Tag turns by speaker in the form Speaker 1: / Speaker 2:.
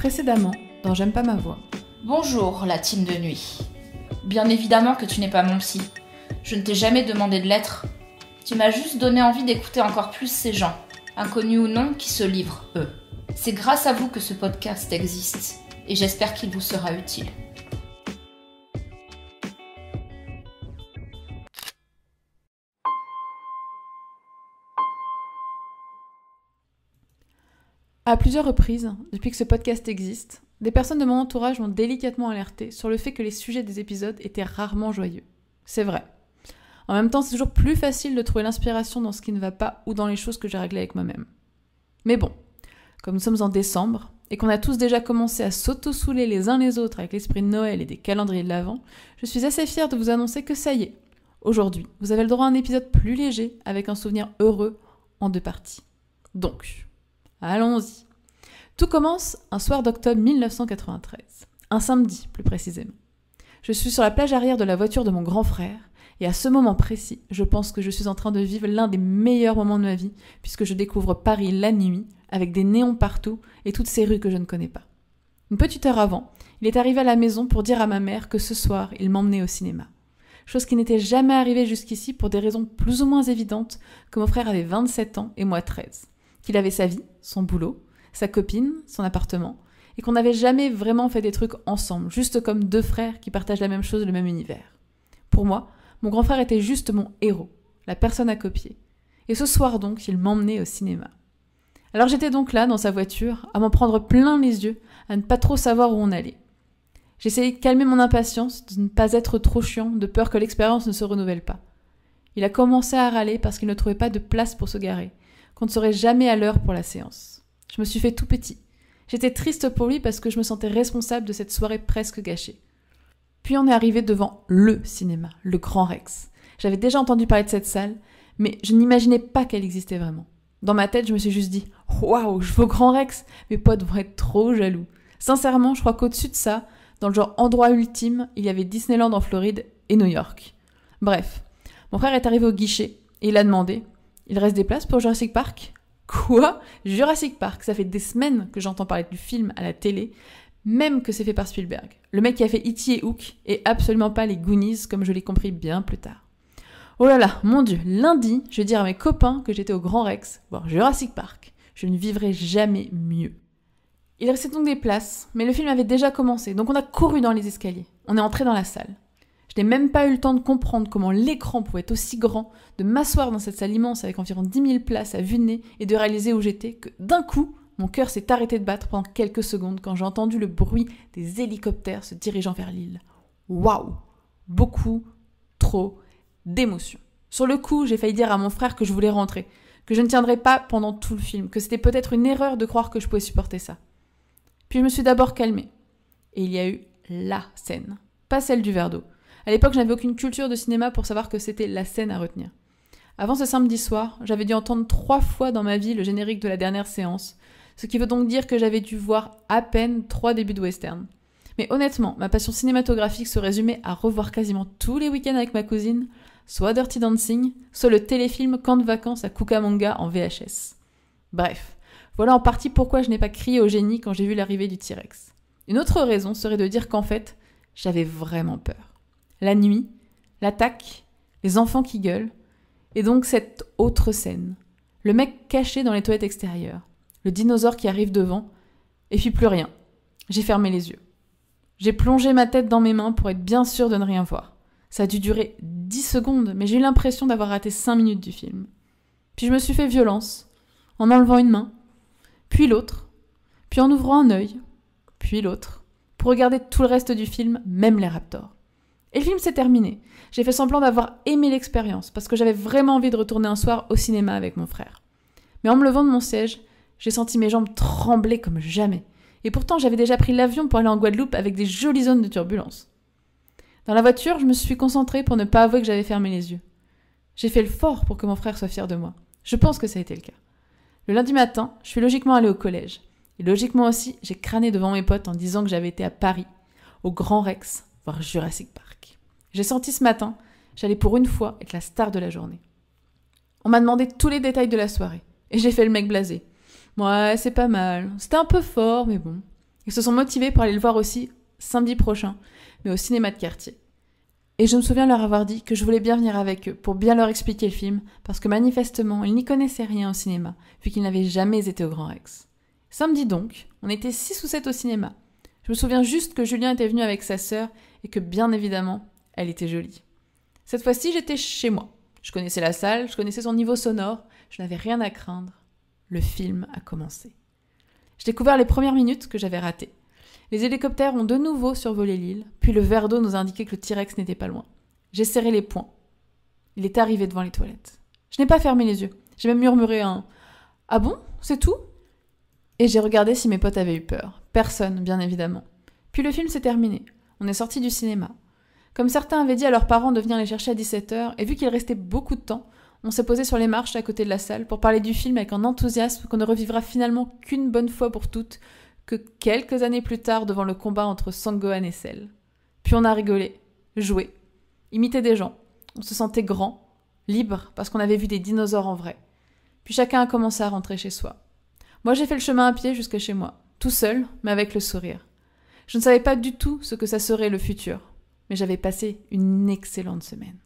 Speaker 1: Précédemment, dans J'aime pas ma voix. Bonjour, la team de nuit. Bien évidemment que tu n'es pas mon psy. Je ne t'ai jamais demandé de l'être. Tu m'as juste donné envie d'écouter encore plus ces gens, inconnus ou non, qui se livrent, eux. C'est grâce à vous que ce podcast existe, et j'espère qu'il vous sera utile. À plusieurs reprises, depuis que ce podcast existe, des personnes de mon entourage m'ont délicatement alerté sur le fait que les sujets des épisodes étaient rarement joyeux. C'est vrai. En même temps, c'est toujours plus facile de trouver l'inspiration dans ce qui ne va pas ou dans les choses que j'ai réglées avec moi-même. Mais bon, comme nous sommes en décembre et qu'on a tous déjà commencé à s'auto-souler les uns les autres avec l'esprit de Noël et des calendriers de l'Avent, je suis assez fière de vous annoncer que ça y est, aujourd'hui, vous avez le droit à un épisode plus léger avec un souvenir heureux en deux parties. Donc, Allons-y. Tout commence un soir d'octobre 1993, un samedi plus précisément. Je suis sur la plage arrière de la voiture de mon grand frère, et à ce moment précis, je pense que je suis en train de vivre l'un des meilleurs moments de ma vie, puisque je découvre Paris la nuit, avec des néons partout et toutes ces rues que je ne connais pas. Une petite heure avant, il est arrivé à la maison pour dire à ma mère que ce soir, il m'emmenait au cinéma. Chose qui n'était jamais arrivée jusqu'ici pour des raisons plus ou moins évidentes que mon frère avait 27 ans et moi 13 qu'il avait sa vie, son boulot, sa copine, son appartement, et qu'on n'avait jamais vraiment fait des trucs ensemble, juste comme deux frères qui partagent la même chose, le même univers. Pour moi, mon grand frère était juste mon héros, la personne à copier. Et ce soir donc, il m'emmenait au cinéma. Alors j'étais donc là, dans sa voiture, à m'en prendre plein les yeux, à ne pas trop savoir où on allait. J'essayais de calmer mon impatience, de ne pas être trop chiant, de peur que l'expérience ne se renouvelle pas. Il a commencé à râler parce qu'il ne trouvait pas de place pour se garer qu'on ne serait jamais à l'heure pour la séance. Je me suis fait tout petit. J'étais triste pour lui parce que je me sentais responsable de cette soirée presque gâchée. Puis on est arrivé devant LE cinéma, le Grand Rex. J'avais déjà entendu parler de cette salle, mais je n'imaginais pas qu'elle existait vraiment. Dans ma tête, je me suis juste dit Waouh, je veux Grand Rex Mes potes vont être trop jaloux. Sincèrement, je crois qu'au-dessus de ça, dans le genre endroit ultime, il y avait Disneyland en Floride et New York. Bref, mon frère est arrivé au guichet et il a demandé il reste des places pour Jurassic Park Quoi Jurassic Park, ça fait des semaines que j'entends parler du film à la télé, même que c'est fait par Spielberg. Le mec qui a fait E.T. et Hook, et absolument pas les Goonies, comme je l'ai compris bien plus tard. Oh là là, mon dieu, lundi, je vais dire à mes copains que j'étais au Grand Rex, voir Jurassic Park. Je ne vivrai jamais mieux. Il restait donc des places, mais le film avait déjà commencé, donc on a couru dans les escaliers. On est entré dans la salle. Je n'ai même pas eu le temps de comprendre comment l'écran pouvait être aussi grand, de m'asseoir dans cette salle immense avec environ 10 000 places à vue de nez et de réaliser où j'étais que d'un coup, mon cœur s'est arrêté de battre pendant quelques secondes quand j'ai entendu le bruit des hélicoptères se dirigeant vers l'île. Waouh Beaucoup, trop d'émotions. Sur le coup, j'ai failli dire à mon frère que je voulais rentrer, que je ne tiendrais pas pendant tout le film, que c'était peut-être une erreur de croire que je pouvais supporter ça. Puis je me suis d'abord calmée. Et il y a eu la scène, pas celle du verre d'eau, à l'époque, je n'avais aucune culture de cinéma pour savoir que c'était la scène à retenir. Avant ce samedi soir, j'avais dû entendre trois fois dans ma vie le générique de la dernière séance, ce qui veut donc dire que j'avais dû voir à peine trois débuts de western. Mais honnêtement, ma passion cinématographique se résumait à revoir quasiment tous les week-ends avec ma cousine, soit Dirty Dancing, soit le téléfilm Camp de vacances à Cucamonga en VHS. Bref, voilà en partie pourquoi je n'ai pas crié au génie quand j'ai vu l'arrivée du T-Rex. Une autre raison serait de dire qu'en fait, j'avais vraiment peur la nuit, l'attaque, les enfants qui gueulent, et donc cette autre scène. Le mec caché dans les toilettes extérieures, le dinosaure qui arrive devant, et puis plus rien. J'ai fermé les yeux. J'ai plongé ma tête dans mes mains pour être bien sûr de ne rien voir. Ça a dû durer 10 secondes, mais j'ai eu l'impression d'avoir raté 5 minutes du film. Puis je me suis fait violence, en enlevant une main, puis l'autre, puis en ouvrant un œil, puis l'autre, pour regarder tout le reste du film, même les raptors. Et le film s'est terminé. J'ai fait semblant d'avoir aimé l'expérience, parce que j'avais vraiment envie de retourner un soir au cinéma avec mon frère. Mais en me levant de mon siège, j'ai senti mes jambes trembler comme jamais. Et pourtant, j'avais déjà pris l'avion pour aller en Guadeloupe avec des jolies zones de turbulence. Dans la voiture, je me suis concentrée pour ne pas avouer que j'avais fermé les yeux. J'ai fait le fort pour que mon frère soit fier de moi. Je pense que ça a été le cas. Le lundi matin, je suis logiquement allée au collège. Et logiquement aussi, j'ai crâné devant mes potes en disant que j'avais été à Paris, au Grand Rex, voir Jurassic Park. J'ai senti ce matin, j'allais pour une fois être la star de la journée. On m'a demandé tous les détails de la soirée, et j'ai fait le mec blasé. Ouais, c'est pas mal. C'était un peu fort, mais bon. Ils se sont motivés pour aller le voir aussi samedi prochain, mais au cinéma de quartier. Et je me souviens leur avoir dit que je voulais bien venir avec eux pour bien leur expliquer le film, parce que manifestement, ils n'y connaissaient rien au cinéma, vu qu'ils n'avaient jamais été au Grand Rex. Samedi donc, on était six ou sept au cinéma. Je me souviens juste que Julien était venu avec sa sœur et que bien évidemment, elle était jolie. Cette fois-ci, j'étais chez moi. Je connaissais la salle, je connaissais son niveau sonore, je n'avais rien à craindre. Le film a commencé. J'ai découvert les premières minutes que j'avais ratées. Les hélicoptères ont de nouveau survolé l'île, puis le verre d'eau nous indiquait que le T-Rex n'était pas loin. J'ai serré les poings. Il est arrivé devant les toilettes. Je n'ai pas fermé les yeux. J'ai même murmuré un Ah bon C'est tout Et j'ai regardé si mes potes avaient eu peur. Personne, bien évidemment. Puis le film s'est terminé. On est sorti du cinéma. Comme certains avaient dit à leurs parents de venir les chercher à 17h, et vu qu'il restait beaucoup de temps, on s'est posé sur les marches à côté de la salle pour parler du film avec un enthousiasme qu'on ne revivra finalement qu'une bonne fois pour toutes, que quelques années plus tard devant le combat entre Sangohan et Cell. Puis on a rigolé, joué, imité des gens. On se sentait grand, libre, parce qu'on avait vu des dinosaures en vrai. Puis chacun a commencé à rentrer chez soi. Moi j'ai fait le chemin à pied jusqu'à chez moi, tout seul, mais avec le sourire. Je ne savais pas du tout ce que ça serait le futur, mais j'avais passé une excellente semaine.